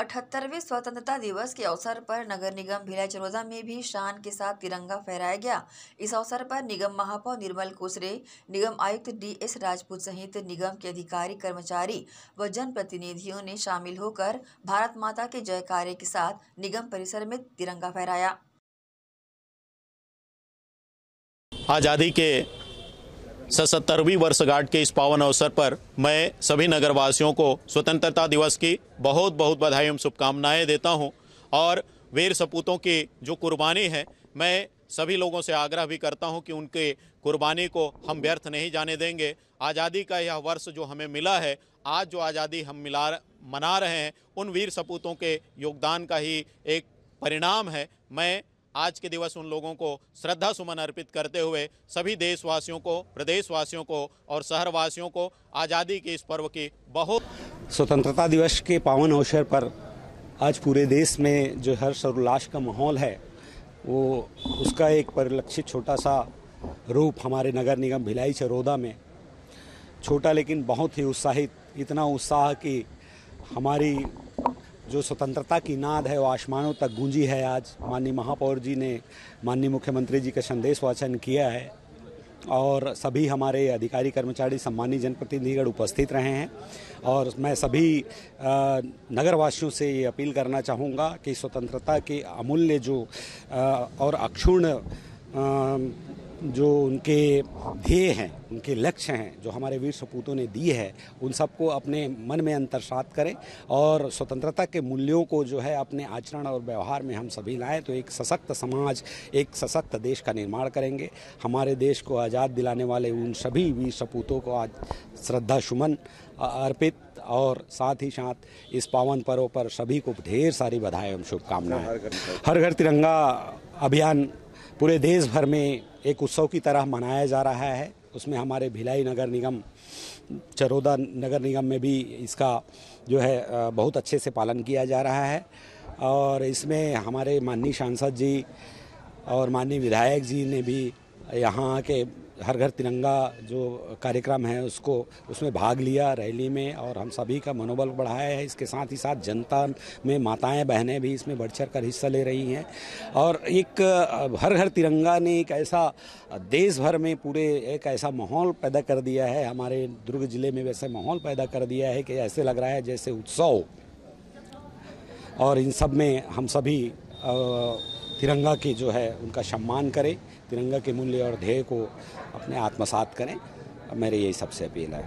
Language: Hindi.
अठहत्तरवें स्वतंत्रता दिवस के अवसर पर नगर निगम भिलाई चरोजा में भी शान के साथ तिरंगा फहराया गया इस अवसर पर निगम महापौर निर्मल कोसरे निगम आयुक्त डी एस राजपूत सहित निगम के अधिकारी कर्मचारी व जनप्रतिनिधियों ने शामिल होकर भारत माता के जयकारे के साथ निगम परिसर में तिरंगा फहराया आज़ादी के सत्तरवीं वर्षगांठ के इस पावन अवसर पर मैं सभी नगरवासियों को स्वतंत्रता दिवस की बहुत बहुत बधाई एवं शुभकामनाएं देता हूं और वीर सपूतों की जो कुर्बानी है मैं सभी लोगों से आग्रह भी करता हूं कि उनके कुर्बानी को हम व्यर्थ नहीं जाने देंगे आज़ादी का यह वर्ष जो हमें मिला है आज जो आज़ादी हम मिला मना रहे हैं उन वीर सपूतों के योगदान का ही एक परिणाम है मैं आज के दिवस उन लोगों को श्रद्धा सुमन अर्पित करते हुए सभी देशवासियों को प्रदेशवासियों को और शहरवासियों को आज़ादी के इस पर्व की बहुत स्वतंत्रता दिवस के पावन अवसर पर आज पूरे देश में जो हर्ष और उल्लास का माहौल है वो उसका एक परिलक्षित छोटा सा रूप हमारे नगर निगम भिलाई चरोदा में छोटा लेकिन बहुत ही उत्साहित इतना उत्साह कि हमारी जो स्वतंत्रता की नाद है वो आसमानों तक गूंजी है आज माननीय महापौर जी ने माननीय मुख्यमंत्री जी का संदेश वाचन किया है और सभी हमारे अधिकारी कर्मचारी सम्मानित जनप्रतिनिधिगढ़ उपस्थित रहे हैं और मैं सभी नगरवासियों से ये अपील करना चाहूँगा कि स्वतंत्रता के अमूल्य जो और अक्षुण जो उनके ध्येय हैं उनके लक्ष्य हैं जो हमारे वीर सपूतों ने दिए हैं उन सबको अपने मन में अंतर्सात करें और स्वतंत्रता के मूल्यों को जो है अपने आचरण और व्यवहार में हम सभी लाएं तो एक सशक्त समाज एक सशक्त देश का निर्माण करेंगे हमारे देश को आज़ाद दिलाने वाले उन सभी वीर सपूतों को आज श्रद्धा सुमन अर्पित और साथ ही साथ इस पावन पर्व पर सभी को ढेर सारी बधाई एवं शुभकामनाएं तो हर घर तिरंगा अभियान पूरे देश भर में एक उत्सव की तरह मनाया जा रहा है उसमें हमारे भिलाई नगर निगम चरोदा नगर निगम में भी इसका जो है बहुत अच्छे से पालन किया जा रहा है और इसमें हमारे माननीय सांसद जी और माननीय विधायक जी ने भी यहाँ के हर घर तिरंगा जो कार्यक्रम है उसको उसमें भाग लिया रैली में और हम सभी का मनोबल बढ़ाया है इसके साथ ही साथ जनता में माताएं बहनें भी इसमें बढ़ चढ़ कर हिस्सा ले रही हैं और एक हर घर तिरंगा ने एक ऐसा देश भर में पूरे एक ऐसा माहौल पैदा कर दिया है हमारे दुर्ग ज़िले में वैसे माहौल पैदा कर दिया है कि ऐसे लग रहा है जैसे उत्सव और इन सब में हम सभी तिरंगा की जो है उनका सम्मान करें तिरंगा के मूल्य और ध्येय को अपने आत्मसात करें मेरे यही सबसे अपील है